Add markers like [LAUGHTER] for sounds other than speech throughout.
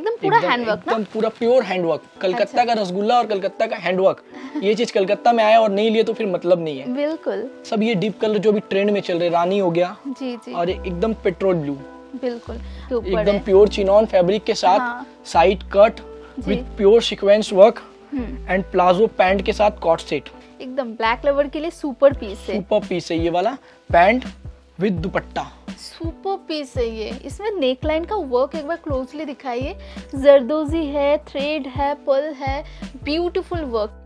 एकदम पूरा हैंडवर्क एकदम पूरा प्योर हैंडवर्क कलकत्ता का अच्छा। रसगुल्ला और कलकत्ता का हैंडवर्क ये चीज कलकत्ता में आया और नहीं लिए तो फिर मतलब नहीं है बिल्कुल सब ये डीप कलर जो भी ट्रेंड में चल रहे रानी हो गया जी जी और एकदम पेट्रोल ब्लू बिल्कुल एकदम प्योर चिनॉन फैब्रिक के साथ side cut with pure sequence work and palazzo pant के साथ कॉट सेट एकदम ब्लैक लवर के लिए सुपर पीस है सुपर पीस है ये वाला pant with dupatta super piece है ये इसमें नेक लाइन का वर्क एक बार क्लोजली दिखाइए जरदोजी है थ्रेड है पल है beautiful work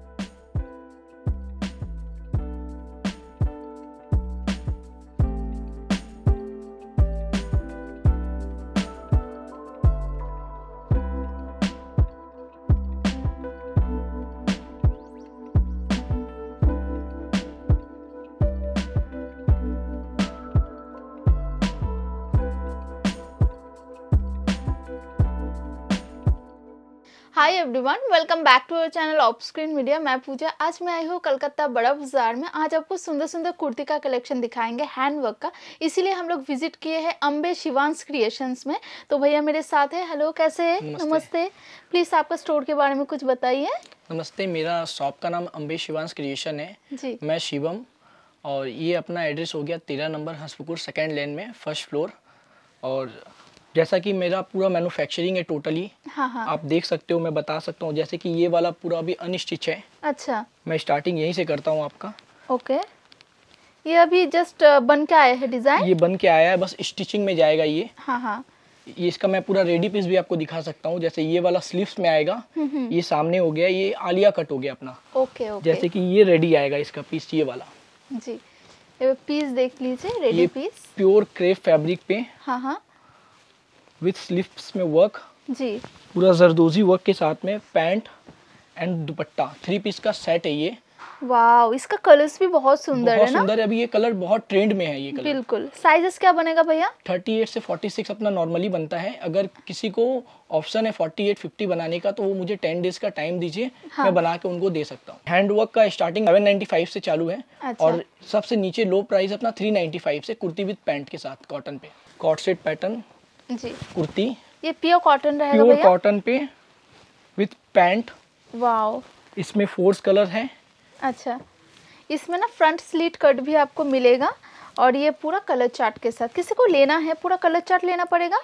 hi everyone welcome back to our channel off screen media मैं पूजा आज मैं आई हूँ कलकत्ता बड़ा बाजार में आज आपको सुंदर सुंदर कुर्ती का कलेक्शन दिखाएंगे हैंड वर्क का इसीलिए हम लोग विजिट किए हैं अम्बे शिवांश क्रिएशंस में तो भैया मेरे साथ है हेलो कैसे है नमस्ते, प्लीज आपका स्टोर के बारे में कुछ बताइए नमस्ते मेरा शॉप का नाम अम्बे शिवांश क्रिएशन है जी मैं शिवम और ये अपना एड्रेस हो गया तेरह नंबर हंसपुकुर सेकेंड लेन में फर्स्ट फ्लोर और जैसा कि मेरा पूरा मैन्युफैक्चरिंग है टोटली हाँ हाँ आप देख सकते हो मैं बता सकता हूँ जैसे कि ये वाला पूरा अभी अनिश्चित है अच्छा मैं स्टार्टिंग यहीं से करता हूँ आपका ओके ये अभी जस्ट uh, बन के आया है डिजाइन ये बन के आया है बस स्टिचिंग में जाएगा ये हाँ हाँ ये इसका मैं पूरा रेडी पीस भी आपको दिखा सकता हूँ जैसे ये वाला स्लीव में आएगा हम्म, हम्म। ये सामने हो गया ये आलिया कट हो गया अपना ओके ओके जैसे कि ये रेडी आएगा इसका पीस ये वाला जी पीस देख लीजिए ready piece pure crepe fabric पे हाँ हाँ विथ स्लिप्स में वर्क जी पूरा जरदोजी वर्क के साथ में pant and dupatta three piece का सेट है ये वाओ इसका कलर्स भी बहुत सुंदर है ना सुंदर है अभी ये कलर बहुत ट्रेंड में है ये कलर बिल्कुल साइजेस क्या बनेगा भैया 38 से 46 अपना नॉर्मली बनता है अगर किसी को ऑप्शन है 48 50 बनाने का तो वो मुझे 10 डेज का टाइम दीजिए हाँ। मैं बना के उनको दे सकता हूँ हैंड वर्क का स्टार्टिंग 795 से चालू है अच्छा। और सबसे नीचे लो प्राइस अपना 395 से कुर्ती विद पैंट के साथ कॉटन पे कॉटसेट पैटर्न जी कुर्ती ये प्योर कॉटन रहेगा प्योर कॉटन पे विथ पैंट वाओ इसमें फोर्स कलर है अच्छा इसमें ना फ्रंट स्लीट कट भी आपको मिलेगा और ये पूरा कलर चार्ट के साथ किसी को लेना है पूरा कलर चार्ट लेना पड़ेगा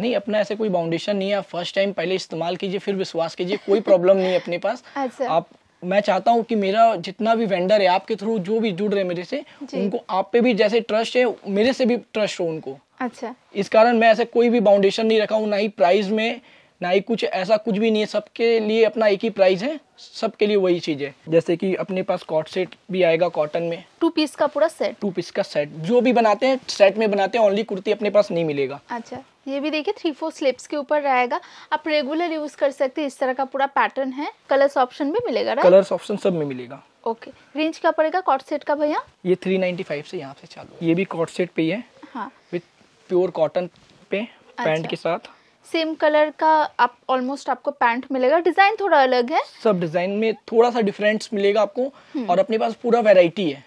नहीं अपना ऐसे कोई बाउंडेशन नहीं है फर्स्ट टाइम पहले इस्तेमाल कीजिए फिर विश्वास कीजिए कोई प्रॉब्लम नहीं है अपने पास अच्छा। आप मैं चाहता हूँ कि मेरा जितना भी वेंडर है आपके थ्रू जो भी जुड़ रहे मेरे से उनको आप पे भी जैसे ट्रस्ट है मेरे से भी ट्रस्ट हो उनको अच्छा इस कारण मैं ऐसे कोई भी बाउंडेशन नहीं रखा हूँ ना ही प्राइस में ना ही कुछ ऐसा कुछ भी नहीं है सबके लिए अपना एक ही प्राइस है सबके लिए वही चीज है जैसे कि अपने पास कॉट सेट भी आएगा कॉटन में टू पीस का पूरा सेट टू पीस का सेट जो भी बनाते हैं सेट में बनाते हैं ओनली कुर्ती अपने पास नहीं मिलेगा अच्छा ये भी देखिए थ्री फोर स्लिप्स के ऊपर रहेगा आप रेगुलर यूज कर सकते हैं इस तरह का पूरा पैटर्न है कलर्स ऑप्शन भी मिलेगा कलर्स ऑप्शन सब में मिलेगा ओके रेंज क्या पड़ेगा कॉट सेट का भैया ये थ्री नाइन्टी फाइव से यहाँ से चालू ये भी कॉट सेट पे ही है हाँ विथ प्योर कॉटन पे अच्छा। पैंट के साथ सेम कलर का आप ऑलमोस्ट आपको पैंट मिलेगा डिजाइन थोड़ा अलग है सब डिजाइन में थोड़ा सा डिफरेंस मिलेगा आपको हम्म। और अपने पास पूरा वेराइटी है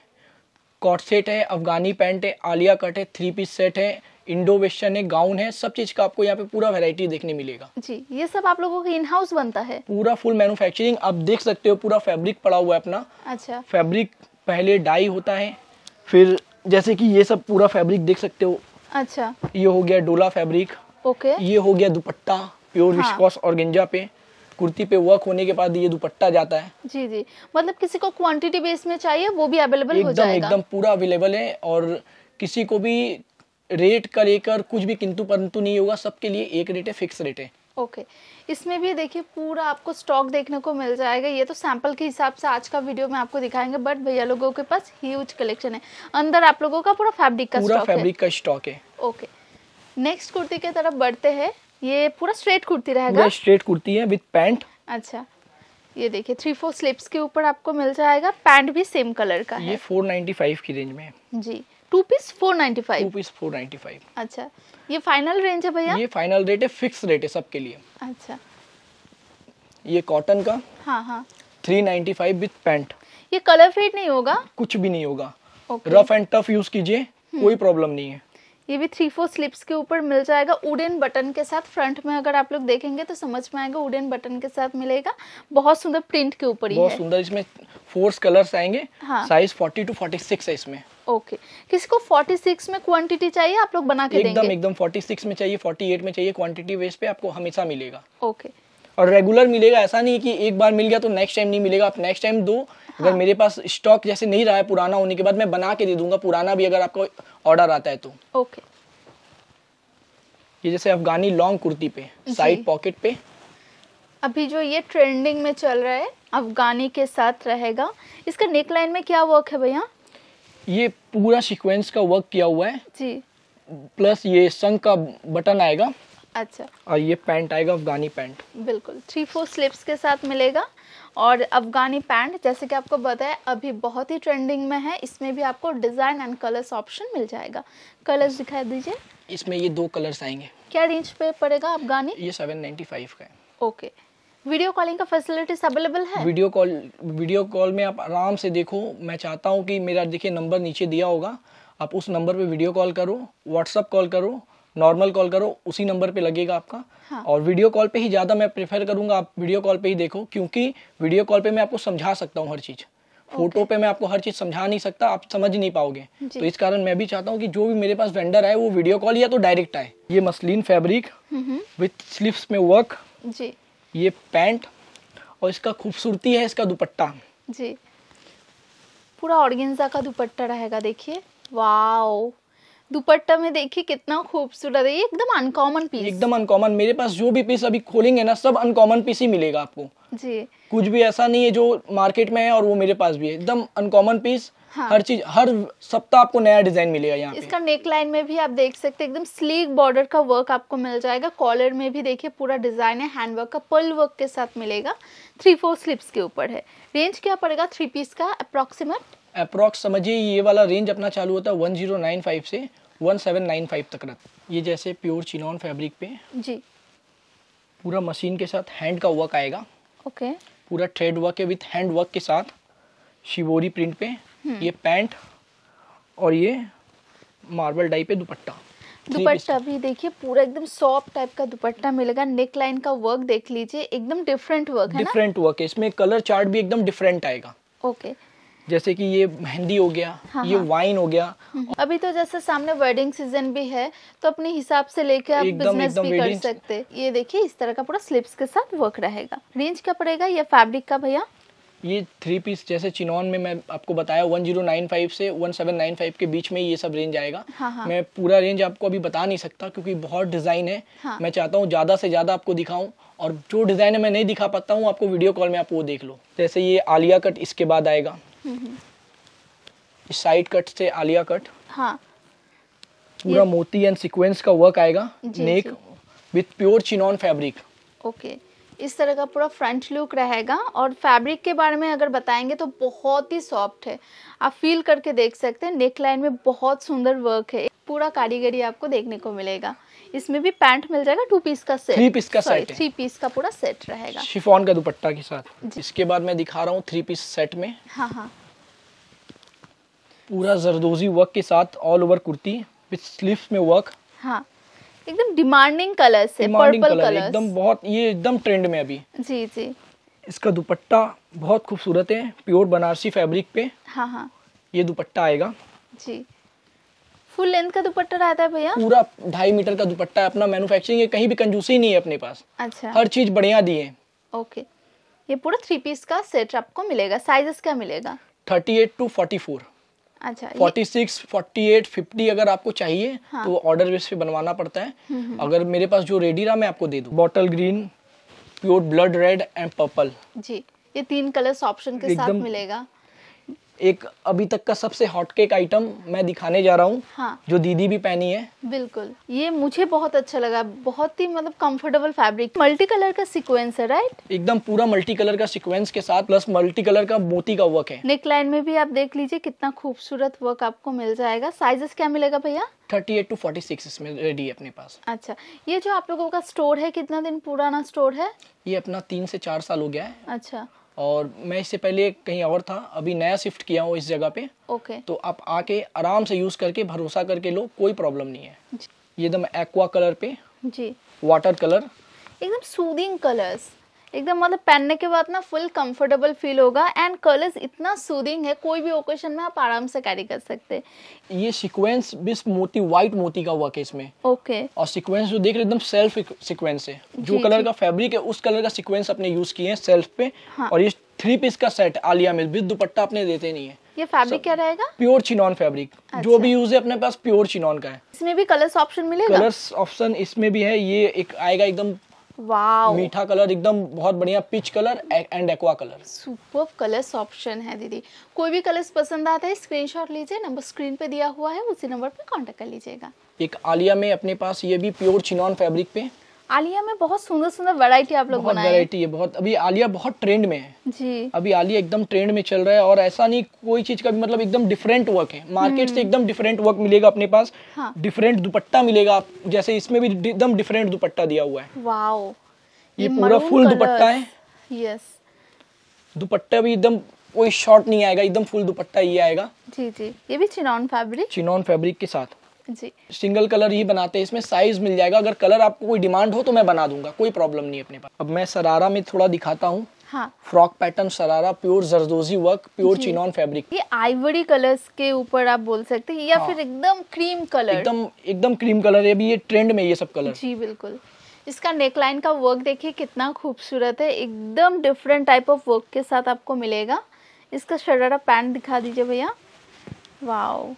कॉट सेट है अफगानी पैंट है आलिया कट है थ्री पीस सेट है इंडो वेस्टर्न है गाउन है सब चीज का आपको यहाँ पे पूरा वेराइटी देखने मिलेगा जी ये सब आप लोगों का इन हाउस बनता है पूरा फुल मैन्युफैक्चरिंग आप देख सकते हो पूरा फैब्रिक पड़ा हुआ है अपना अच्छा फैब्रिक पहले डाई होता है फिर जैसे कि ये सब पूरा फैब्रिक देख सकते हो अच्छा ये हो गया डोला फैब्रिक ओके ये हो गया दुपट्टा प्योर हाँ. और गंजा पे कुर्ती पे वर्क होने के बाद ये दुपट्टा जाता है जी जी मतलब किसी को क्वांटिटी बेस में चाहिए वो भी अवेलेबल हो जाएगा एकदम पूरा अवेलेबल है और किसी को भी रेट का लेकर कुछ भी किंतु परंतु नहीं होगा सबके लिए एक रेट है फिक्स रेट है ओके okay. इसमें भी देखिए पूरा आपको स्टॉक देखने को मिल जाएगा ये तो सैंपल के हिसाब से आज का वीडियो में आपको दिखाएंगे बट भैया लोगों के पास ह्यूज कलेक्शन है अंदर आप लोगों का पूरा फैब्रिक का पूरा फैब्रिक का स्टॉक है ओके नेक्स्ट कुर्ती के तरफ बढ़ते हैं ये पूरा स्ट्रेट कुर्ती रहेगा स्ट्रेट कुर्ती है विथ पैंट अच्छा ये देखिए थ्री फोर स्लिप्स के ऊपर आपको मिल जाएगा पैंट भी सेम कलर का ये फोर नाइन्टी फाइव की रेंज में जी two piece four ninety five two piece four ninety five अच्छा ये फाइनल रेंज है भैया ये फाइनल रेट है फिक्स रेट है सबके लिए अच्छा ये कॉटन का three ninety five with pant ये कलर फेड नहीं होगा कुछ भी नहीं होगा रफ एंड टफ यूज कीजिए हम्म। कोई प्रॉब्लम नहीं है ये भी थ्री फोर स्लिप्स के ऊपर मिल जाएगा उडेन बटन के साथ फ्रंट में अगर आप लोग देखेंगे तो समझ में आएगा उडेन बटन के साथ मिलेगा बहुत सुंदर प्रिंट के ऊपर ही बहुत सुंदर इसमें फोर्स कलर्स आएंगे हाँ। साइज 40 टू 46 है इसमें ओके okay. किसी को 46 में क्वांटिटी चाहिए आप लोग बना के एकदम एकदम 46 में चाहिए 48 में चाहिए क्वांटिटी बेस पे आपको हमेशा मिलेगा ओके okay. और रेगुलर मिलेगा ऐसा नहीं कि एक बार मिल गया तो नेक्स्ट टाइम नहीं मिलेगा आप नेक्स्ट टाइम दो अगर हाँ। मेरे पास स्टॉक जैसे नहीं रहा है पुराना होने के बाद मैं बना के दे दूंगा पुराना भी अगर आपको ऑर्डर आता है तो ओके ये जैसे अफगानी लॉन्ग कुर्ती पे साइड पॉकेट पे अभी जो ये ट्रेंडिंग में चल रहा है अफगानी के साथ रहेगा इसका नेक लाइन में क्या वर्क है भैया ये पूरा सीक्वेंस का वर्क किया हुआ है जी प्लस ये संघ का बटन आएगा अच्छा और ये पैंट आएगा अफगानी पैंट बिल्कुल थ्री फोर स्लिप्स के साथ मिलेगा और अफगानी पैंट जैसे कि आपको पता है अभी बहुत ही ट्रेंडिंग में है इसमें भी आपको डिज़ाइन एंड कलर्स ऑप्शन मिल जाएगा कलर्स दिखा दीजिए इसमें ये दो कलर्स आएंगे क्या रेंज पे पड़ेगा अफगानी ये सेवन नाइन्टी फाइव का है ओके okay. वीडियो कॉलिंग का फैसिलिटीज अवेलेबल है वीडियो कॉल वीडियो कॉल में आप आराम से देखो मैं चाहता हूँ कि मेरा देखिए नंबर नीचे दिया होगा आप उस नंबर पे वीडियो कॉल करो व्हाट्सअप कॉल करो नॉर्मल कॉल करो उसी नंबर पे लगेगा आपका हाँ। और वीडियो कॉल पे ही ज़्यादा मैं प्रेफर करूंगा आप वीडियो कॉल पे ही देखो क्योंकि वीडियो कॉल पे मैं आपको समझा सकता हूँ हर चीज़ फोटो पे मैं आपको हर चीज़ समझा नहीं सकता आप समझ नहीं पाओगे तो इस कारण मैं भी चाहता हूँ कि जो भी मेरे पास वेंडर आए वो वीडियो कॉल या तो डायरेक्ट आए ये मसलिन फेब्रिक विथ स्लिप्स में वर्क जी ये पैंट और इसका खूबसूरती है इसका दुपट्टा जी पूरा ऑर्गेन्जा का दुपट्टा रहेगा देखिए वाओ दुपट्टा में देखिए कितना खूबसूरत है एकदम अनकॉमन पीस एकदम अनकॉमन मेरे पास जो भी पीस अभी खोलेंगे ना सब अनकॉमन पीस ही मिलेगा आपको जी कुछ भी ऐसा नहीं है जो मार्केट में है और वो मेरे पास भी है एकदम अनकॉमन पीस हाँ। हर चीज हर सप्ताह आपको नया डिजाइन मिलेगा यहाँ इसका नेक लाइन में भी आप देख सकते हैं एकदम स्लीक बॉर्डर का वर्क आपको मिल जाएगा कॉलर में भी देखिए पूरा डिजाइन है वर्क का पर्ल वर्क के साथ मिलेगा थ्री फोर स्लिप्स के ऊपर है रेंज क्या पड़ेगा थ्री पीस का अप्रोक्सीमेट अप्रॉक्स समझिए ये वाला रेंज अपना चालू होता है 1095 से 1795 तक रहता ये जैसे प्योर चिनॉन फैब्रिक पे जी पूरा मशीन के साथ हैंड का वर्क आएगा ओके पूरा थ्रेड वर्क है विथ हैंड वर्क के साथ शिवोरी प्रिंट पे हम्म। ये पैंट और ये मार्बल डाई पे दुपट्टा दुपट्टा भी देखिए पूरा एकदम सॉफ्ट टाइप का दुपट्टा मिलेगा नेक लाइन का वर्क देख लीजिए एकदम डिफरेंट वर्क है डिफरेंट वर्क है इसमें कलर चार्ट भी एकदम डिफरेंट आएगा ओके okay. जैसे कि ये मेहंदी हो गया हाँ, ये वाइन हाँ। हो गया हम्म। अभी तो जैसे सामने वेडिंग सीजन भी है तो अपने हिसाब से लेके आप बिजनेस भी कर सकते ये देखिए इस तरह का पूरा स्लिप्स के साथ वर्क रहेगा रेंज क्या पड़ेगा ये फैब्रिक का भैया ये थ्री पीस जैसे चिनौन में मैं आपको बताया फाइव से फाइव के बीच में ये सब रेंज आएगा हाँ हाँ। मैं पूरा रेंज आपको अभी बता नहीं सकता क्योंकि बहुत डिज़ाइन है हाँ। मैं चाहता हूँ ज़्यादा से ज़्यादा आपको दिखाऊं और जो डिज़ाइन है मैं नहीं दिखा पाता हूँ आपको वीडियो कॉल में आप वो देख लो जैसे ये आलिया कट इसके बाद आएगा साइड कट से आलिया कट हाँ पूरा मोती एंड सीक्वेंस का वर्क आएगा neck with pure chinon fabric okay इस तरह का पूरा फ्रंट लुक रहेगा और फैब्रिक के बारे में अगर बताएंगे तो बहुत ही सॉफ्ट है आप फील करके देख सकते हैं नेक लाइन में बहुत सुंदर वर्क है पूरा कारीगरी आपको देखने को मिलेगा इसमें भी पैंट मिल जाएगा टू पीस का सेट थ्री पीस का सेट थ्री पीस का पूरा सेट रहेगा शिफोन का दुपट्टा के साथ इसके बाद मैं दिखा रहा हूँ थ्री पीस सेट में हाँ हाँ पूरा जरदोजी वर्क के साथ all over kurti with sleeve में वर्क हाँ एकदम डिमांडिंग कलर से पर्पल कलर, कलर एकदम बहुत ये एकदम ट्रेंड में अभी जी जी इसका दुपट्टा बहुत खूबसूरत है प्योर बनारसी फैब्रिक पे हाँ हाँ ये दुपट्टा आएगा जी फुल लेंथ का दुपट्टा रहता है भैया पूरा ढाई मीटर का दुपट्टा है अपना मैन्युफैक्चरिंग कहीं भी कंजूसी नहीं है अपने पास अच्छा हर चीज बढ़िया दी है ओके ये पूरा थ्री पीस का सेट आपको मिलेगा साइजेस क्या मिलेगा thirty eight to forty four अच्छा forty six forty eight fifty अगर आपको चाहिए हाँ. तो ऑर्डर बेस पे बनवाना पड़ता है हम्म, हम्म। अगर मेरे पास जो रेडी रहा मैं आपको दे दूँ bottle green pure blood red and purple जी ये तीन कलर्स ऑप्शन के साथ मिलेगा एक अभी तक का सबसे हॉट केक आइटम मैं दिखाने जा रहा हूँ हाँ। जो दीदी भी पहनी है बिल्कुल ये मुझे बहुत अच्छा लगा बहुत ही मतलब कंफर्टेबल फैब्रिक मल्टी कलर का सीक्वेंस है राइट एकदम पूरा मल्टी कलर का सीक्वेंस के साथ प्लस मल्टी कलर का मोती का वर्क है नेक लाइन में भी आप देख लीजिए कितना खूबसूरत वर्क आपको मिल जाएगा साइजेस क्या मिलेगा भैया thirty eight to forty six इसमें रेडी है अपने पास अच्छा ये जो आप लोगों का स्टोर है कितना दिन पुराना स्टोर है ये अपना तीन से चार साल हो गया है अच्छा और मैं इससे पहले कहीं और था अभी नया शिफ्ट किया हूँ इस जगह पे ओके तो आप आके आराम से यूज़ करके भरोसा करके लो कोई प्रॉब्लम नहीं है ये एकदम एक्वा कलर पे जी वाटर कलर एकदम सूदिंग कलर्स एकदम मतलब पहनने के बाद ना फुल कंफर्टेबल फील होगा एंड कलर्स इतना सूदिंग है कोई भी ओकेशन में आप आराम से कैरी कर सकते हैं ये सीक्वेंस बिस मोती व्हाइट मोती का हुआ केस में ओके okay. और सीक्वेंस जो देख रहे एकदम सेल्फ सीक्वेंस है जो जी, कलर जी. का फैब्रिक है उस कलर का सीक्वेंस अपने यूज किए हैं सेल्फ पे हाँ. और ये थ्री पीस का सेट आलिया मिल विद दुपट्टा अपने देते नहीं है ये फैब्रिक क्या रहेगा प्योर चिनॉन फैब्रिक अच्छा। जो भी यूज है अपने पास प्योर चिनॉन का है इसमें भी कलर्स ऑप्शन मिलेगा कलर्स ऑप्शन इसमें भी है ये एक आएगा एकदम मीठा कलर एकदम बहुत बढ़िया peach colour and aqua colour super colours option है दीदी कोई भी कलर्स पसंद आता है स्क्रीनशॉट लीजिए नंबर स्क्रीन पे दिया हुआ है उसी नंबर पे कांटेक्ट कर लीजिएगा एक आलिया में अपने पास ये भी प्योर चिनॉन फैब्रिक पे आलिया में बहुत सुंदर सुंदर वैरायटी आप लोग बनाए वैरायटी है बहुत अभी आलिया बहुत ट्रेंड में है जी अभी आलिया एकदम ट्रेंड में चल रहा है और ऐसा नहीं कोई चीज का भी मतलब एकदम डिफरेंट वर्क है मार्केट से हम्म। एकदम डिफरेंट वर्क मिलेगा अपने पास हाँ। डिफरेंट दुपट्टा मिलेगा आप जैसे इसमें भी एकदम डिफरेंट दुपट्टा दिया हुआ है वाओ ये पूरा फुल दुपट्टा है यस दुपट्टा भी एकदम कोई शॉर्ट नहीं आएगा एकदम फुल दुपट्टा ये आएगा जी जी ये भी चिनॉन फैब्रिक चिनॉन फैब्रिक के साथ जी सिंगल कलर ही बनाते हैं इसमें साइज मिल जाएगा अगर कलर आपको कोई डिमांड हो तो मैं बना दूंगा कोई प्रॉब्लम नहीं अपने पास अब मैं सरारा में थोड़ा दिखाता हूँ हाँ। Frock pattern sharara pure zardozi work pure chinon fabric ये आइवरी कलर्स के ऊपर आप बोल सकते हैं या हाँ। फिर एकदम क्रीम कलर एकदम एकदम क्रीम कलर है अभी ये ट्रेंड में ये सब कलर जी बिल्कुल इसका नेकलाइन का वर्क देखिए कितना खूबसूरत है एकदम डिफरेंट टाइप ऑफ वर्क के साथ आपको मिलेगा इसका शरारा पैंट दिखा दीजिए भैया वाओ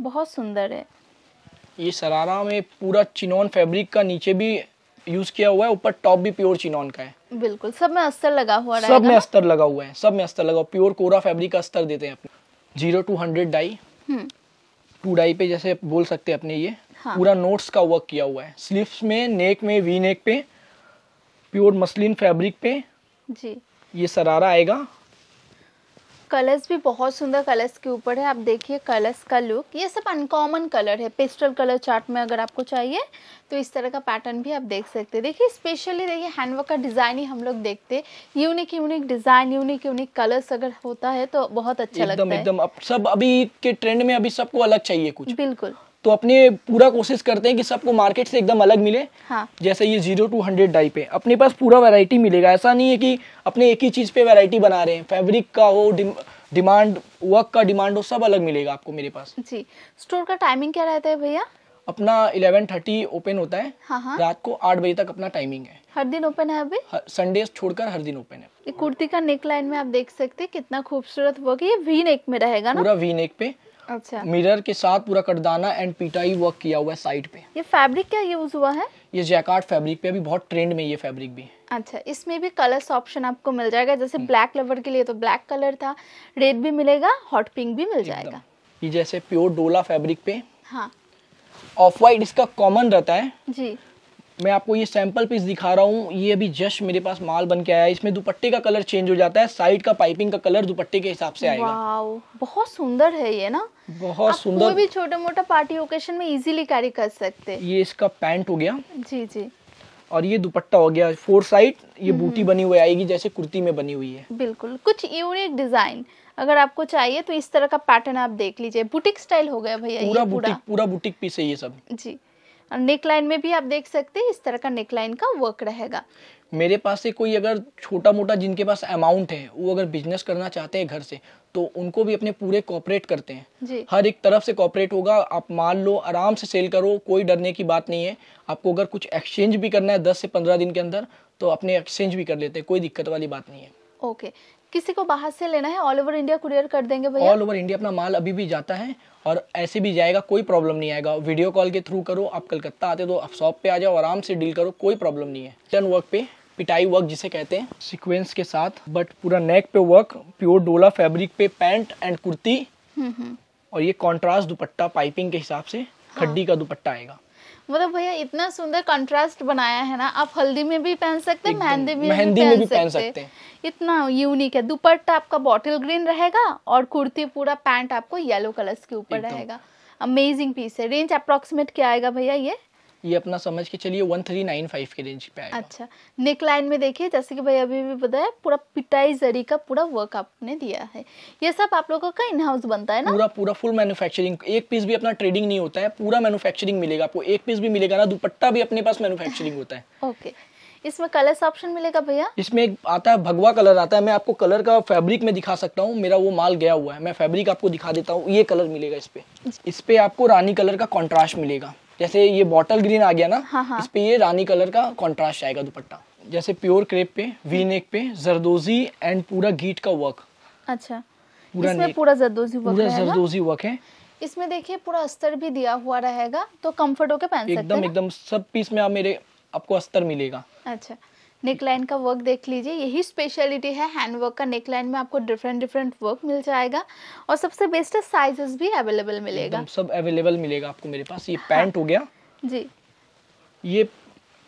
बहुत सुंदर है ये सरारा में पूरा चिनोन फैब्रिक का नीचे भी यूज किया हुआ है ऊपर टॉप भी प्योर चिनोन का है बिल्कुल सब में अस्तर लगा हुआ सब में अस्तर लगा हुआ है सब में अस्तर लगा हुआ प्योर कोरा फैब्रिक का अस्तर देते हैं अपने जीरो टू हंड्रेड डाई हम्म। टू डाई पे जैसे बोल सकते हैं अपने ये हाँ। पूरा नोट्स का वर्क किया हुआ है स्लीव्स में नेक में वी नेक पे प्योर मसलिन फैब्रिक पे जी ये सरारा आएगा कलर्स भी बहुत सुंदर कलर्स के ऊपर है आप देखिए कलर्स का लुक ये सब अनकॉमन कलर है पेस्टल कलर चार्ट में अगर आपको चाहिए तो इस तरह का पैटर्न भी आप देख सकते हैं देखिए स्पेशली देखिए हैंडवर्क का डिज़ाइन ही हम लोग देखते हैं unique unique design unique unique colours अगर होता है तो बहुत अच्छा एकदम, लगता एकदम, है एकदम सब अभी के ट्रेंड में अभी सबको अलग चाहिए कुछ बिल्कुल तो अपने पूरा कोशिश करते हैं कि सबको मार्केट से एकदम अलग मिले हाँ. जैसे ये जीरो टू हंड्रेड डाई पे अपने पास पूरा वैरायटी मिलेगा ऐसा नहीं है कि अपने एक ही चीज़ पे वैरायटी बना रहे हैं फैब्रिक का हो डिमांड वर्क का डिमांड हो सब अलग मिलेगा आपको मेरे पास जी स्टोर का टाइमिंग क्या रहता है भैया अपना थर्टी ओपन होता है हाँ हाँ। रात को आठ बजे तक अपना टाइमिंग है हर दिन ओपन है अभी संडे छोड़कर हर दिन ओपन है ये कुर्ती का नेक लाइन में आप देख सकते हैं कितना खूबसूरत वर्क ये वी नेक में रहेगा ना पूरा वी नेक पे अच्छा मिरर के साथ पूरा कटदाना एंड पिटाई वर्क किया हुआ है साइड पे ये फैब्रिक क्या यूज हुआ है ये जैकार्ड फैब्रिक पे अभी बहुत ट्रेंड में ये फैब्रिक भी अच्छा इसमें भी कलर्स ऑप्शन आपको मिल जाएगा जैसे ब्लैक हम्म। लवर के लिए तो ब्लैक कलर था रेड भी मिलेगा हॉट पिंक भी मिल जाएगा ये जैसे प्योर डोला फैब्रिक पे हाँ ऑफ वाइट इसका कॉमन रहता है जी मैं आपको ये सैम्पल पीस दिखा रहा हूँ ये अभी जस्ट मेरे पास माल बन के आया है इसमें दुपट्टे का कलर चेंज हो जाता है साइड का पाइपिंग का कलर दुपट्टे के हिसाब से आएगा बहुत सुंदर है ये ना बहुत सुंदर भी छोटा मोटा पार्टी ओकेशन में इजीली कैरी कर सकते ये इसका पैंट हो गया जी जी और ये दुपट्टा हो गया फोर साइड ये बूटी हम्म। बनी हुई आएगी जैसे कुर्ती में बनी हुई है बिल्कुल कुछ यूनिक डिजाइन अगर आपको चाहिए तो इस तरह का पैटर्न आप देख लीजिए बुटीक स्टाइल हो गया भैया पूरा बुटीक पूरा बुटीक पीस है ये सब जी और नेक लाइन में भी आप देख सकते हैं इस तरह का नेक लाइन का वर्क रहेगा मेरे पास से कोई अगर छोटा मोटा जिनके पास अमाउंट है वो अगर बिजनेस करना चाहते हैं घर से तो उनको भी अपने पूरे कॉपरेट करते हैं हर एक तरफ से कॉपरेट होगा आप मान लो आराम से सेल करो कोई डरने की बात नहीं है आपको अगर कुछ एक्सचेंज भी करना है दस से पंद्रह दिन के अंदर तो अपने एक्सचेंज भी कर लेते हैं कोई दिक्कत वाली बात नहीं है ओके किसी को बाहर से लेना है ऑल ओवर इंडिया कुरियर कर देंगे भैया ऑल ओवर इंडिया अपना माल अभी भी जाता है और ऐसे भी जाएगा कोई प्रॉब्लम नहीं आएगा वीडियो कॉल के थ्रू करो आप कलकत्ता आते तो आप शॉप पे आ जाओ आराम से डील करो कोई प्रॉब्लम नहीं है टर्न वर्क पे पिटाई वर्क जिसे कहते हैं सिक्वेंस के साथ बट पूरा नेक पे वर्क प्योर डोला फैब्रिक पे पैंट एंड कुर्ती और ये कॉन्ट्रास्ट दुपट्टा पाइपिंग के हिसाब से हाँ। खड्डी का दुपट्टा आएगा मतलब भैया इतना सुंदर कंट्रास्ट बनाया है ना आप हल्दी में भी पहन सकते हैं मेहंदी में मेहंदी में भी पहन सकते हैं इतना यूनिक है दुपट्टा आपका बॉटल ग्रीन रहेगा और कुर्ती पूरा पैंट आपको येलो कलर्स के ऊपर रहेगा अमेजिंग पीस है रेंज अप्रोक्सीमेट क्या आएगा भैया ये ये अपना समझ के चलिए 1395 के रेंज पे आएगा अच्छा नेक लाइन में देखिए जैसे कि भाई अभी भी बताया पूरा पिटाई जरी का पूरा वर्क आपने दिया है ये सब आप लोगों का इन हाउस बनता है ना पूरा पूरा फुल मैन्युफैक्चरिंग एक पीस भी अपना ट्रेडिंग नहीं होता है पूरा मैन्युफैक्चरिंग मिलेगा आपको एक पीस भी मिलेगा ना दुपट्टा भी अपने पास मैन्युफैक्चरिंग होता है ओके [LAUGHS] इसमें कलर्स ऑप्शन मिलेगा भैया इसमें एक आता है भगवा कलर आता है मैं आपको कलर का फैब्रिक में दिखा सकता हूँ मेरा वो माल गया हुआ है मैं फैब्रिक आपको दिखा देता हूँ ये कलर मिलेगा इस पे इस पे आपको रानी कलर का कॉन्ट्रास्ट मिलेगा जैसे ये बॉटल ग्रीन आ गया ना हाँ, हाँ इस पे ये रानी कलर का कॉन्ट्रास्ट आएगा दुपट्टा जैसे प्योर क्रेप पे वी नेक पे जरदोजी एंड पूरा गीट का वर्क अच्छा पूरा इसमें पूरा जरदोजी वर्क पूरा जरदोजी वर्क है इसमें देखिए पूरा अस्तर भी दिया हुआ रहेगा तो कम्फर्ट होकर पहन सकते हैं एकदम एकदम सब पीस में आप मेरे आपको अस्तर मिलेगा अच्छा नेकलाइन का वर्क देख लीजिए यही स्पेशलिटी है हैंड वर्क का नेकलाइन में आपको डिफरेंट डिफरेंट वर्क मिल जाएगा और सबसे बेस्ट साइजेस भी अवेलेबल मिलेगा सब अवेलेबल मिलेगा आपको मेरे पास ये पैंट हाँ। हो गया जी ये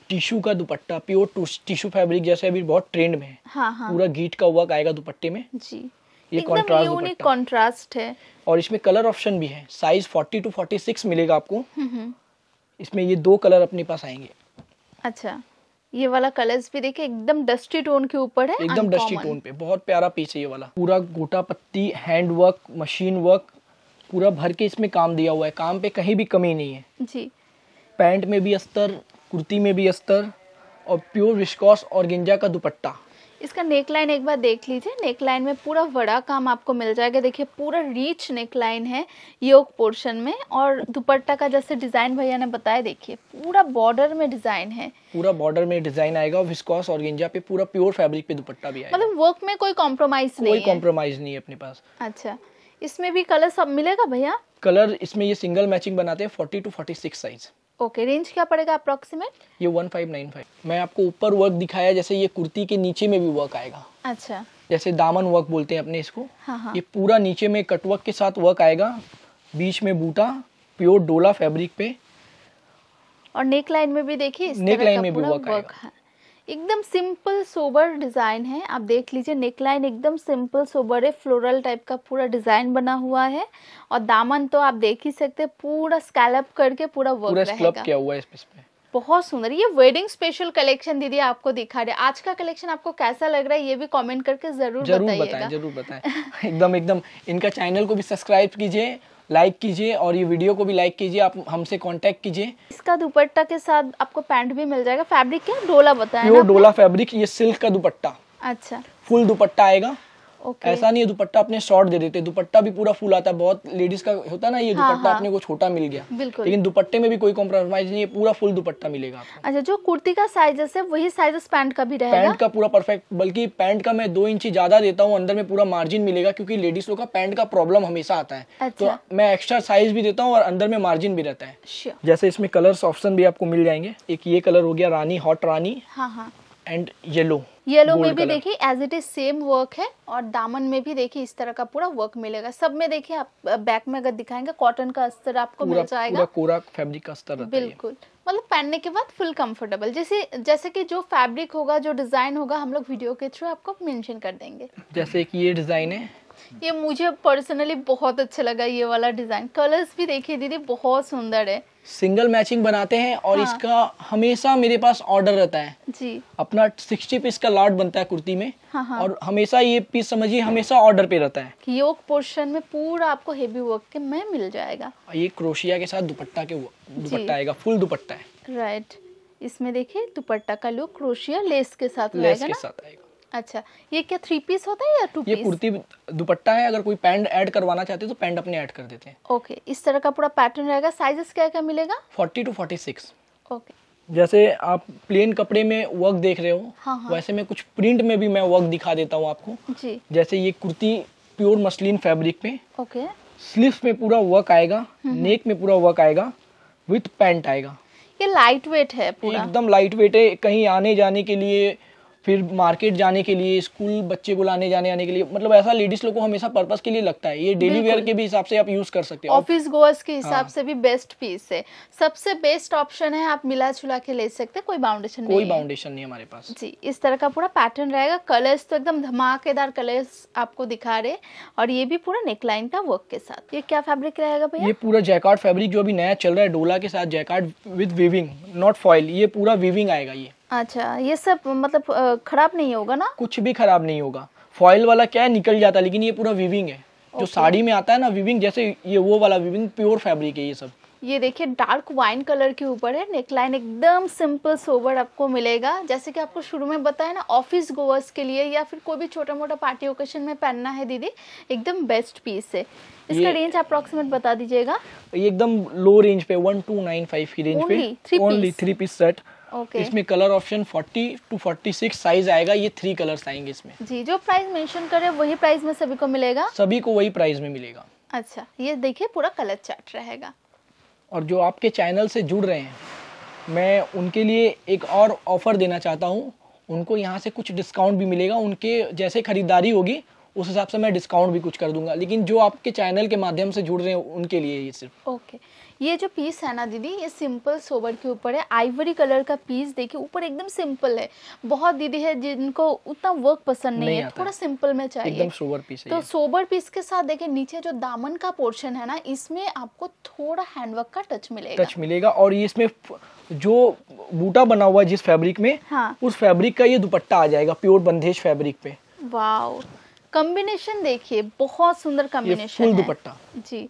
टिश्यू का दुपट्टा प्योर टिश्यू फैब्रिक जैसे अभी बहुत ट्रेंड में है हाँ हाँ। पूरा गीट का वर्क आएगा दुपट्टे में जी ये कॉन्ट्रास्ट यूनिक कॉन्ट्रास्ट है और इसमें कलर ऑप्शन भी है size forty two forty six मिलेगा आपको हम्म, हम्म। इसमें ये दो कलर अपने पास आएंगे अच्छा ये वाला कलर्स भी देखे एकदम डस्टी टोन के ऊपर है एकदम डस्टी टोन पे बहुत प्यारा पीस है ये वाला पूरा गोटा पत्ती हैंड वर्क मशीन वर्क पूरा भर के इसमें काम दिया हुआ है काम पे कहीं भी कमी नहीं है जी पैंट में भी अस्तर कुर्ती में भी अस्तर और प्योर विश्कॉस और गिंजा का दुपट्टा इसका नेक लाइन एक बार देख लीजिए नेक लाइन में पूरा बड़ा काम आपको मिल जाएगा देखिए पूरा रीच नेक लाइन है योग पोर्शन में और दुपट्टा का जैसे डिजाइन भैया ने बताया देखिए पूरा बॉर्डर में डिजाइन है पूरा बॉर्डर में डिजाइन आएगा विस्कॉस और गेंजा पे पूरा प्योर फैब्रिक पे दुपट्टा भी आएगा मतलब वर्क में कोई कॉम्प्रोमाइज नहीं कोई कॉम्प्रोमाइज नहीं है अपने पास अच्छा इसमें भी कलर सब मिलेगा भैया कलर इसमें ये सिंगल मैचिंग बनाते हैं forty two forty six size okay range क्या पड़ेगा अप्रोक्सीमेट ये 1595 मैं आपको ऊपर वर्क दिखाया जैसे ये कुर्ती के नीचे में भी वर्क आएगा अच्छा जैसे दामन वर्क बोलते हैं अपने इसको हाँ हा। ये पूरा नीचे में कटवर्क के साथ वर्क आएगा बीच में बूटा प्योर डोला फैब्रिक पे और नेक लाइन में भी देखिए नेक लाइन में भी वर्क, वर्क आएगा एकदम सिंपल सोबर डिज़ाइन है आप देख लीजिए नेकलाइन एकदम सिंपल सोबर है फ्लोरल टाइप का पूरा डिज़ाइन बना हुआ है और दामन तो आप देख ही सकते हैं पूरा स्कैलप करके पूरा वर्क रहेगा किया हुआ है इस पे बहुत सुंदर ये वेडिंग स्पेशल कलेक्शन दीदी आपको दिखा रहे आज का कलेक्शन आपको कैसा लग रहा है ये भी कमेंट करके जरूर जरूर बताएं जरूर बताएं [LAUGHS] एकदम एकदम इनका चैनल को भी सब्सक्राइब कीजिए लाइक कीजिए और ये वीडियो को भी लाइक कीजिए आप हमसे कांटेक्ट कीजिए इसका दुपट्टा के साथ आपको पैंट भी मिल जाएगा फैब्रिक क्या डोला बताया डोला फैब्रिक ये सिल्क का दुपट्टा अच्छा फुल दुपट्टा आएगा okay. ऐसा नहीं है दुपट्टा अपने शॉर्ट दे देते दुपट्टा भी पूरा फुल आता है बहुत लेडीज का होता है ना ये हाँ, दुपट्टा हाँ, अपने को छोटा मिल गया लेकिन दुपट्टे में भी कोई कॉम्प्रोमाइज नहीं है पूरा फुल दुपट्टा मिलेगा अच्छा जो कुर्ती का साइजेस है वही साइजेस पैंट का भी रहेगा पैंट का पूरा परफेक्ट बल्कि पैंट का मैं दो इंच ज्यादा देता हूँ अंदर में पूरा मार्जिन मिलेगा क्योंकि लेडीज लोग का पैंट का प्रॉब्लम हमेशा आता है तो अच्छा। मैं एक्स्ट्रा साइज भी देता हूँ और अंदर में मार्जिन भी रहता है जैसे इसमें कलर ऑप्शन भी आपको मिल जाएंगे एक ये कलर हो गया रानी हॉट रानी हाँ हाँ एंड येलो येलो में भी देखिए as it is same work है और दामन में भी देखिए इस तरह का पूरा वर्क मिलेगा सब में देखिए आप बैक में अगर दिखाएंगे कॉटन का अस्तर आपको मिल जाएगा पूरा फैब्रिक का अस्तर बिल्कुल मतलब पहनने के बाद फुल कंफर्टेबल जैसे जैसे कि जो फैब्रिक होगा जो डिजाइन होगा हम लोग वीडियो के थ्रू आपको मेंशन कर देंगे जैसे कि ये डिजाइन है Hmm. ये मुझे पर्सनली बहुत अच्छा लगा ये वाला डिजाइन कलर्स भी देखिए दीदी बहुत सुंदर है सिंगल मैचिंग बनाते हैं और हाँ। इसका हमेशा मेरे पास ऑर्डर रहता है जी अपना सिक्सटी पीस का लॉट बनता है कुर्ती में हाँ हाँ। और हमेशा ये पीस समझिए हमेशा ऑर्डर पे रहता है योग पोर्शन में पूरा आपको हेवी वर्क के में मिल जाएगा ये क्रोशिया के साथ दुपट्टा के दुपट्टा आएगा फुल दुपट्टा है राइट इसमें देखिए दुपट्टा का लुक क्रोशिया लेस के साथ लेस के साथ आएगा अच्छा ये क्या थ्री पीस होता है या टू ये कुर्ती दुपट्टा है अगर कोई पैंट ऐड करवाना चाहते हैं तो पैंट अपने ऐड कर देते हैं ओके इस तरह का पूरा पैटर्न रहेगा साइजेस क्या क्या मिलेगा forty two forty six okay जैसे आप प्लेन कपड़े में वर्क देख रहे हो हाँ हाँ. वैसे मैं कुछ प्रिंट में भी मैं वर्क दिखा देता हूँ आपको जी जैसे ये कुर्ती प्योर मसलिन फैब्रिक पे ओके स्लीव में पूरा वर्क आएगा नेक हम्म, हम्म। में पूरा वर्क आएगा विथ पैंट आएगा ये लाइट वेट है पूरा एकदम लाइट वेट है कहीं आने जाने के लिए फिर मार्केट जाने के लिए स्कूल बच्चे को लाने जाने आने के लिए मतलब ऐसा लेडीज लोग को हमेशा पर्पज के लिए लगता है ये डेली वेयर के भी हिसाब से आप यूज कर सकते हो ऑफिस गोअर्स के हिसाब हाँ। से भी बेस्ट पीस है सबसे बेस्ट ऑप्शन है आप मिला जुला के ले सकते कोई बाउंडेशन कोई बाउंडेशन नहीं हमारे पास जी इस तरह का पूरा पैटर्न रहेगा कलर्स तो एकदम धमाकेदार कलर्स आपको दिखा रहे और ये भी पूरा नेकलाइन का वर्क के साथ ये क्या फेब्रिक रहेगा भैया ये पूरा जैकार्ड फेब्रिक जो अभी नया चल रहा है डोला के साथ jacquard with weaving not foil ये पूरा वीविंग आएगा ये अच्छा ये सब मतलब खराब नहीं होगा ना कुछ भी खराब नहीं होगा फॉइल वाला क्या है निकल जाता है लेकिन ये पूरा विविंग है जो साड़ी में आता है ना विविंग जैसे ये वो वाला विविंग प्योर फैब्रिक है ये सब ये देखिए डार्क वाइन कलर के ऊपर है नेकलाइन एकदम सिंपल सोबर आपको मिलेगा जैसे कि आपको शुरू में बताया ना ऑफिस गोवर्स के लिए या फिर कोई भी छोटा मोटा पार्टी ओकेशन में पहनना है दीदी एकदम बेस्ट पीस है इसका रेंज अप्रोक्सीमेट बता दीजिएगा ये एकदम लो रेंज पे वन टू नाइन फाइव की रेंज पे only three piece set okay. इसमें कलर ऑप्शन 40 टू 46 साइज आएगा ये थ्री कलर्स आएंगे इसमें जी जो प्राइस मेंशन करे वही प्राइस में सभी को मिलेगा सभी को वही प्राइस में मिलेगा अच्छा ये देखिए पूरा कलर चार्ट रहेगा और जो आपके चैनल से जुड़ रहे हैं मैं उनके लिए एक और ऑफर देना चाहता हूँ उनको यहाँ से कुछ डिस्काउंट भी मिलेगा उनके जैसे खरीदारी होगी उस हिसाब से मैं डिस्काउंट भी कुछ कर दूंगा लेकिन जो आपके चैनल के माध्यम से जुड़ रहे हैं उनके लिए ये सिर्फ ओके ये जो पीस है ना दीदी ये सिंपल सोबर के ऊपर है आइवरी कलर का पीस देखिए ऊपर एकदम सिंपल है बहुत दीदी है जिनको उतना वर्क पसंद नहीं, नहीं है थोड़ा सिंपल में चाहिए एकदम सोबर पीस है तो सोबर पीस के साथ देखिए नीचे जो दामन का पोर्शन है ना इसमें आपको थोड़ा हैंडवर्क का टच मिलेगा टच मिलेगा और ये इसमें जो बूटा बना हुआ है जिस फैब्रिक में हाँ। उस फैब्रिक का ये दुपट्टा आ जाएगा प्योर बंदेज फैब्रिक पे वाओ कॉम्बिनेशन देखिए बहुत सुंदर कॉम्बिनेशन दुपट्टा जी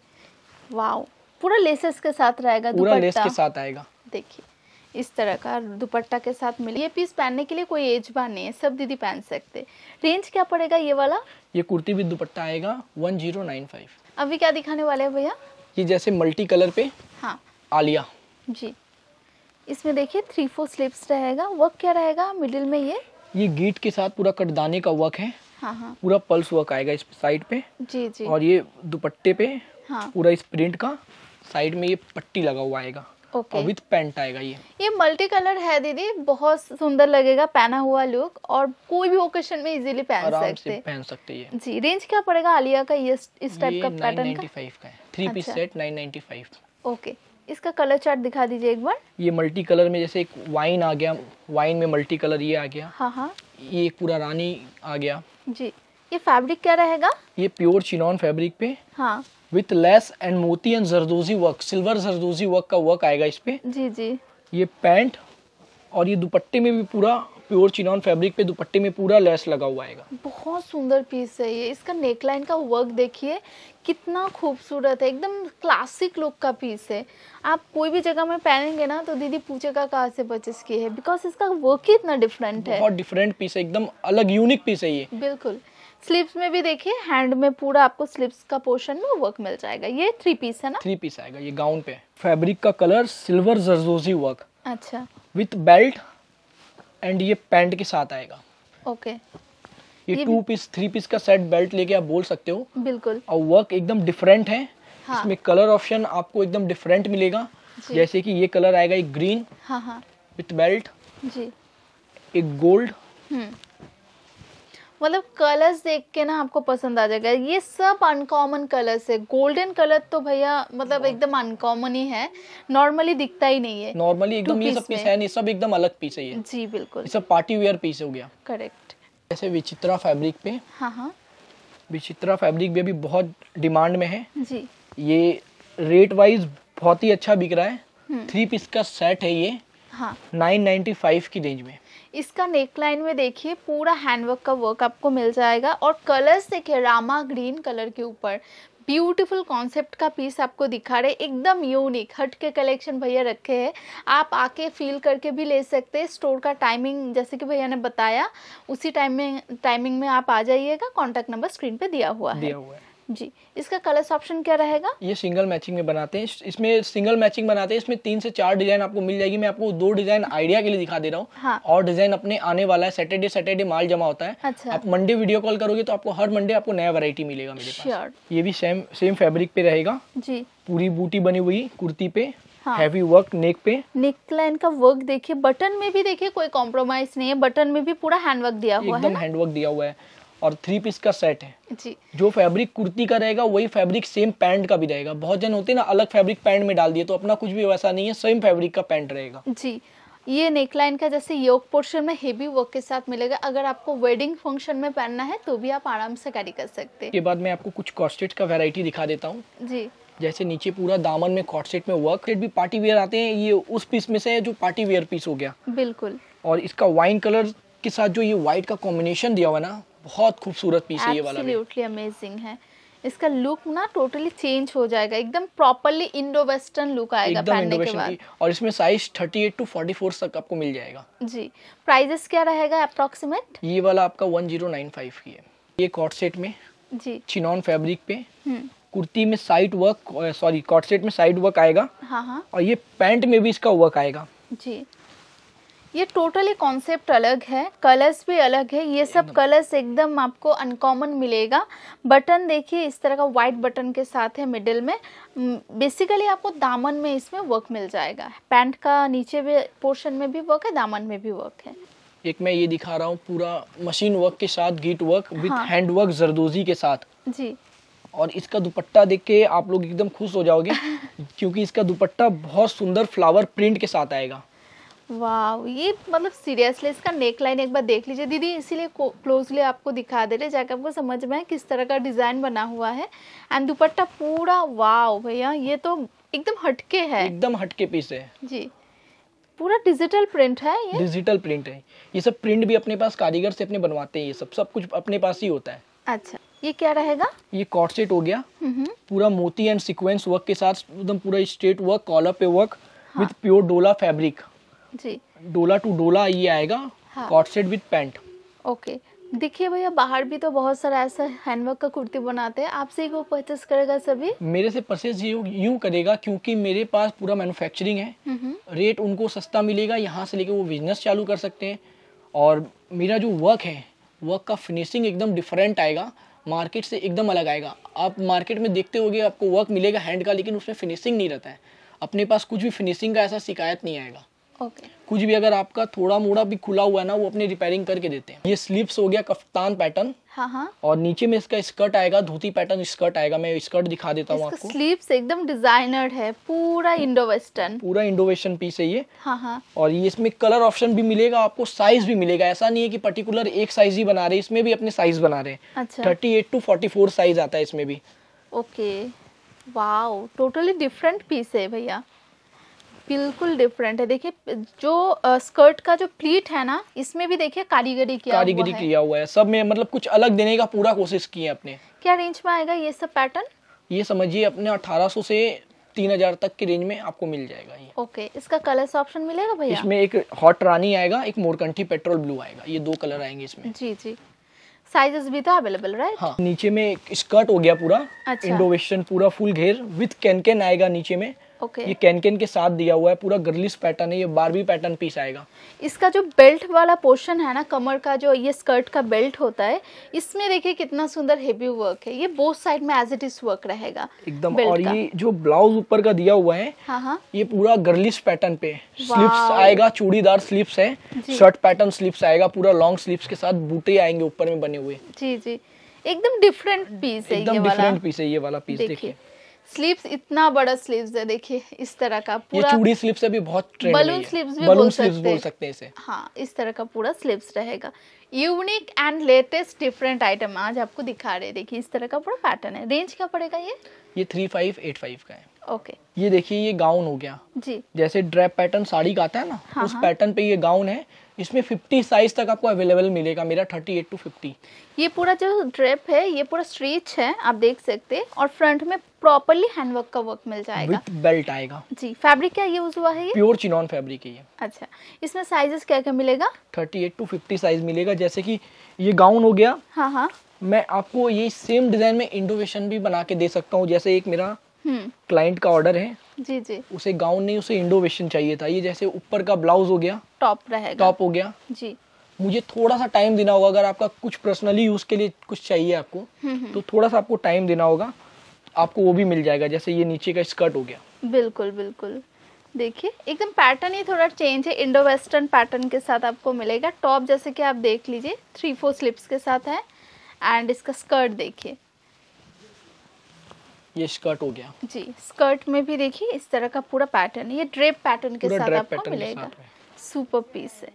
वाओ पूरा लेसेस के साथ रहेगा दुपट्टा के साथ आएगा देखिए इस तरह का दुपट्टा के साथ मिले ये पीस पहनने के लिए कोई एज बार नहीं है सब दीदी पहन सकते रेंज क्या पड़ेगा ये वाला ये कुर्ती भी दुपट्टा आएगा 1095 अभी क्या दिखाने वाले हैं भैया ये जैसे मल्टी कलर पे हाँ आलिया जी इसमें देखिए थ्री फोर स्लिप्स रहेगा वर्क क्या रहेगा मिडिल में ये ये गीट के साथ पूरा कटदाने का वर्क है हाँ हाँ पूरा पल्स वर्क आएगा इस साइड पे जी जी और ये दुपट्टे पे हाँ पूरा इस प्रिंट का साइड में ये पट्टी लगा हुआ आएगा ओके विद पैंट आएगा ये ये मल्टी कलर है दीदी बहुत सुंदर लगेगा पहना हुआ लुक और कोई भी ओकेशन में इजीली पहन सकते हैं पहन सकते हैं जी रेंज क्या पड़ेगा आलिया का ये इस टाइप का पैटर्न का थ्री पीस सेट नाइन अच्छा। फाइव ओके इसका कलर चार्ट दिखा दीजिए एक बार ये मल्टी कलर में जैसे एक वाइन आ गया वाइन में मल्टी कलर ये आ गया हाँ हाँ ये पूरा रानी आ गया जी ये फैब्रिक क्या रहेगा ये प्योर चिनॉन फैब्रिक पे हाँ विथ लेस एंड मोती and zardozi work silver zardozi work का वर्क आएगा इस पे जी जी ये पैंट और ये दुपट्टे में भी पूरा प्योर चिनॉन फैब्रिक पे दुपट्टे में पूरा लेस लगा हुआ आएगा बहुत सुंदर पीस है ये इसका नेकलाइन का वर्क देखिए कितना खूबसूरत है एकदम क्लासिक लुक का पीस है आप कोई भी जगह में पहनेंगे ना तो दीदी पूछेगा कहाँ से परचेस की है बिकॉज इसका वर्क ही इतना डिफरेंट है बहुत डिफरेंट पीस है एकदम अलग यूनिक पीस है ये बिल्कुल स्लीव्स में भी देखिए हैंड में पूरा आपको स्लीव्स का पोर्शन में वर्क मिल जाएगा ये थ्री पीस है ना थ्री पीस आएगा ये गाउन पे फैब्रिक का कलर सिल्वर जरजोजी वर्क अच्छा विथ बेल्ट एंड ये पैंट के साथ आएगा ओके ये टू पीस थ्री पीस का सेट बेल्ट लेके आप बोल सकते हो बिल्कुल और वर्क एकदम डिफरेंट है हाँ. इसमें कलर ऑप्शन आपको एकदम डिफरेंट मिलेगा जैसे कि ये कलर आएगा एक ग्रीन हाँ हाँ विथ बेल्ट जी एक गोल्ड मतलब कलर्स देख के ना आपको पसंद आ जाएगा ये सब अनकॉमन कलर्स है गोल्डन कलर तो भैया मतलब हाँ। एकदम अनकॉमन ही है नॉर्मली दिखता ही नहीं है नॉर्मली एकदम ये सब पीस है नहीं सब एकदम अलग पीस है ये जी बिल्कुल ये सब पार्टी वेयर पीस हो गया करेक्ट जैसे विचित्रा फैब्रिक पे हाँ हाँ विचित्रा फैब्रिक भी अभी बहुत डिमांड में है जी ये रेट वाइज बहुत ही अच्छा बिक रहा है थ्री हम्म। पीस का सेट है ये हाँ 995 की रेंज में इसका नेक लाइन में देखिए पूरा हैंडवर्क का वर्क आपको मिल जाएगा और कलर्स देखिए रामा ग्रीन कलर के ऊपर ब्यूटीफुल कॉन्सेप्ट का पीस आपको दिखा रहे एकदम यूनिक हट के कलेक्शन भैया रखे हैं आप आके फील करके भी ले सकते हैं स्टोर का टाइमिंग जैसे कि भैया ने बताया उसी टाइमिंग टाइमिंग में आप आ जाइएगा कॉन्टैक्ट नंबर स्क्रीन पे दिया हुआ है दिया हुआ है जी इसका कलर्स ऑप्शन क्या रहेगा ये सिंगल मैचिंग में बनाते हैं इसमें सिंगल मैचिंग बनाते हैं इसमें तीन से चार डिजाइन आपको मिल जाएगी मैं आपको दो डिजाइन आइडिया के लिए दिखा दे रहा हूँ हाँ। और डिजाइन अपने आने वाला है सैटरडे सैटरडे माल जमा होता है अच्छा। आप मंडे वीडियो कॉल करोगे तो आपको हर मंडे आपको नया वरायटी मिलेगा मेरे पास ये भी सेम सेम फेब्रिक पे रहेगा जी पूरी बूटी बनी हुई कुर्ती पे हैवी वर्क नेक पे नेक लाइन का वर्क देखिए बटन में भी देखिए कोई कॉम्प्रोमाइज नहीं है बटन में भी पूरा हैंडवर्क दिया हुआ है एकदम हैंडवर्क दिया हुआ है और थ्री पीस का सेट है जी जो फैब्रिक कुर्ती का रहेगा वही फैब्रिक सेम पैंट का भी रहेगा बहुत जन होते हैं ना अलग फैब्रिक पैंट में डाल दिए तो अपना कुछ भी वैसा नहीं है सेम फैब्रिक का पैंट रहेगा जी ये नेकलाइन का जैसे योग पोर्शन में हेवी वर्क के साथ मिलेगा अगर आपको वेडिंग फंक्शन में पहनना है तो भी आप आराम से कैरी कर सकते हैं ये बाद मैं आपको कुछ कॉस्टेट का वेरायटी दिखा देता हूँ जी जैसे नीचे पूरा दामन में कॉर्डसेट में वर्क भी पार्टी वेयर आते हैं ये उस पीस में से है जो पार्टी वेयर पीस हो गया बिल्कुल और इसका वाइन कलर के साथ जो ये व्हाइट का कॉम्बिनेशन दिया हुआ ना बहुत खूबसूरत पीस है ये वाला भी अमेजिंग है इसका लुक ना टोटली चेंज हो जाएगा एकदम प्रॉपरली इंडो वेस्टर्न लुक आएगा पहनने के बाद और इसमें साइज 38 टू 44 तक आपको मिल जाएगा जी प्राइसेस क्या रहेगा अप्रोक्सीमेट ये वाला आपका 1095 की है ये कॉट सेट में जी चिनॉन फैब्रिक पे हम्म। कुर्ती में side work sorry coat set में साइड वर्क आएगा हाँ हाँ और ये पैंट में भी इसका वर्क आएगा जी ये टोटली कॉन्सेप्ट अलग है कलर्स भी अलग है ये सब कलर्स हम्म। एकदम आपको अनकॉमन मिलेगा बटन देखिए इस तरह का वाइट बटन के साथ है मिडिल में बेसिकली हम्म, आपको दामन में इसमें वर्क मिल जाएगा पैंट का नीचे भी पोर्शन में भी वर्क है दामन में भी वर्क है एक मैं ये दिखा रहा हूँ पूरा मशीन वर्क के साथ गीट वर्क विथ हाँ। हैंड वर्क जरदोजी के साथ जी और इसका दुपट्टा देख के आप लोग एकदम खुश हो जाओगे [LAUGHS] क्योंकि इसका दुपट्टा बहुत सुंदर फ्लावर प्रिंट के साथ आएगा वाह ये मतलब सीरियसली इसका नेक लाइन एक बार देख लीजिए दीदी इसीलिए क्लोजली आपको दिखा दे रहे जाकर आपको समझ में किस तरह का डिजाइन बना हुआ है एंड दुपट्टा पूरा वाव भैया ये तो एकदम हटके है एकदम हटके पीस है जी पूरा डिजिटल प्रिंट है ये डिजिटल प्रिंट है ये सब प्रिंट भी अपने पास कारीगर से अपने बनवाते हैं ये सब सब कुछ अपने पास ही होता है अच्छा ये क्या रहेगा ये कॉट सेट हो गया हम्म, हम्म। पूरा मोती एंड सिक्वेंस वर्क के साथ एकदम पूरा स्ट्रेट वर्क कॉलर पे वर्क विद प्योर डोला फैब्रिक जी डोला टू डोला ये आएगा हाँ। कॉटसेट विद पैंट ओके देखिए भैया बाहर भी तो बहुत सारा ऐसा हैंडवर्क का कुर्ती बनाते हैं आपसे ही वो परचेस करेगा सभी मेरे से परचेस यूँ करेगा क्योंकि मेरे पास पूरा मैन्युफैक्चरिंग है रेट उनको सस्ता मिलेगा यहाँ से लेके वो बिजनेस चालू कर सकते हैं और मेरा जो वर्क है वर्क का फिनिशिंग एकदम डिफरेंट आएगा मार्केट से एकदम अलग आएगा आप मार्केट में देखते हो आपको वर्क मिलेगा हैंड का लेकिन उसमें फिनिशिंग नहीं रहता है अपने पास कुछ भी फिनिशिंग का ऐसा शिकायत नहीं आएगा ओके कुछ भी अगर आपका थोड़ा मोड़ा भी खुला हुआ है ना वो अपनी रिपेयरिंग करके देते हैं ये स्लीव्स हो गया कफ्तान पैटर्न हाँ, हाँ और नीचे में इसका स्कर्ट आएगा धोती पैटर्न स्कर्ट आएगा मैं स्कर्ट दिखा देता हूँ आपको स्लीव्स एकदम डिजाइनर है पूरा इंडो हाँ। वेस्टर्न पूरा इंडो वेस्टर्न पीस है ये हाँ हाँ और ये इसमें कलर ऑप्शन भी मिलेगा आपको साइज भी मिलेगा ऐसा नहीं है कि पर्टिकुलर एक साइज ही बना रहे इसमें भी अपने साइज बना रहे thirty eight to forty four size आता है इसमें भी okay wow totally different piece है भैया बिल्कुल डिफरेंट है देखिए जो स्कर्ट का जो प्लीट है ना इसमें भी देखिए कारीगरी किया कारीगरी हुआ किया हुआ है सब में मतलब कुछ अलग देने का पूरा कोशिश किए अपने क्या रेंज में आएगा ये सब पैटर्न ये समझिए अपने 1800 से 3000 तक की रेंज में आपको मिल जाएगा ये ओके इसका कलर्स ऑप्शन मिलेगा भैया इसमें एक हॉट रानी आएगा एक मोरकंठी पेट्रोल ब्लू आएगा ये दो कलर आएंगे इसमें जी जी साइजेस भी तो अवेलेबल राइट हाँ नीचे में एक स्कर्ट हो गया पूरा अच्छा। इंडोवेशन पूरा फुल घेर विथ कैनकेन आएगा नीचे में okay. ये कैनकेन के साथ दिया हुआ है पूरा गर्लिस पैटर्न है ये बारबी पैटर्न पीस आएगा इसका जो बेल्ट वाला पोर्शन है ना कमर का जो ये स्कर्ट का बेल्ट होता है इसमें देखिए कितना सुंदर हेवी वर्क है ये बोथ साइड में एज इट इज वर्क रहेगा एकदम और ये जो ब्लाउज ऊपर का दिया हुआ है हाँ हाँ। ये पूरा गर्लिस पैटर्न पे स्लीवस आएगा चूड़ीदार स्लीवस है शर्ट पैटर्न स्लीवस आएगा पूरा लॉन्ग स्लिप्स के साथ बूटे आएंगे ऊपर में बने हुए जी जी एकदम डिफरेंट पीस है एकदम डिफरेंट पीस है ये वाला पीस देखिए स्लीव्स इतना बड़ा स्लीव्स है देखिए इस तरह का पूरा चूड़ी स्लीव्स भी बहुत बलून स्लीव्स भी बलून स्लीव्स बोल सकते हैं इसे हाँ इस तरह का पूरा स्लीव्स रहेगा unique and latest different item आज आपको दिखा रहे हैं देखिए इस तरह का पूरा पैटर्न है रेंज क्या पड़ेगा ये ये थ्री फाइव एट फाइव का है ओके ये देखिए ये गाउन हो गया जी जैसे ड्रेप पैटर्न साड़ी का आता है ना हाँ, उस पैटर्न हाँ। पे ये गाउन है इसमें 50 साइज तक आपको अवेलेबल मिलेगा मेरा 38 टू 50 ये पूरा जो ड्रेप है ये पूरा स्ट्रीच है आप देख सकते हैं और फ्रंट में प्रॉपरली हैंडवर्क का वर्क मिल जाएगा विद बेल्ट आएगा जी फैब्रिक क्या यूज हुआ है ये प्योर चिनॉन फैब्रिक है ये अच्छा इसमें साइजेस क्या क्या मिलेगा 38 टू फिफ्टी साइज मिलेगा जैसे की ये गाउन हो गया हाँ हाँ मैं आपको ये सेम डिजाइन में इंडोवेशन भी बना के दे सकता हूँ जैसे एक मेरा क्लाइंट का ऑर्डर है जी जी उसे गाउन नहीं उसे इंडोवेशन चाहिए था ये जैसे ऊपर का ब्लाउज हो गया टॉप रहेगा टॉप हो गया जी मुझे थोड़ा सा टाइम देना होगा अगर आपका कुछ पर्सनली यूज के लिए कुछ चाहिए आपको हम्म, हम्म। तो थोड़ा सा आपको टाइम देना होगा आपको वो भी मिल जाएगा जैसे ये नीचे का स्कर्ट हो गया बिल्कुल बिल्कुल देखिए एकदम पैटर्न ही थोड़ा चेंज है इंडो वेस्टर्न पैटर्न के साथ आपको मिलेगा टॉप जैसे कि आप देख लीजिए थ्री फोर स्लिप्स के साथ है एंड इसका स्कर्ट देखिए ये स्कर्ट हो गया जी स्कर्ट में भी देखिए इस तरह का पूरा पैटर्न ये ड्रेप पैटर्न के साथ आपको मिलेगा सुपर पीस है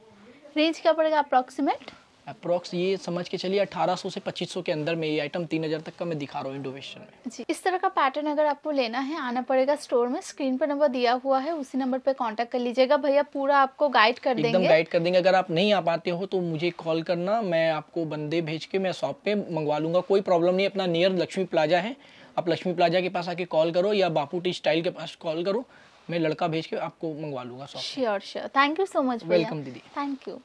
रेंज क्या पड़ेगा अप्रोक्सीमेट अप्रोक्स ये समझ के चलिए 1800 से 2500 के अंदर में ये आइटम 3000 तक का मैं दिखा रहा हूँ इंडोवेशन में जी इस तरह का पैटर्न अगर आपको लेना है आना पड़ेगा स्टोर में स्क्रीन पर नंबर दिया हुआ है उसी नंबर पे कांटेक्ट कर लीजिएगा भैया पूरा आपको गाइड कर देंगे एकदम गाइड कर देंगे अगर आप नहीं आ पाते हो तो मुझे कॉल करना मैं आपको बंदे भेज के मैं शॉप पे मंगवा लूंगा कोई प्रॉब्लम नहीं अपना नियर लक्ष्मी प्लाजा है आप लक्ष्मी प्लाजा के पास आके कॉल करो या बापू टी स्टाइल के पास कॉल करो मैं लड़का भेज के आपको मंगवा लूंगा sure sure thank you so much welcome दीदी थैंक यू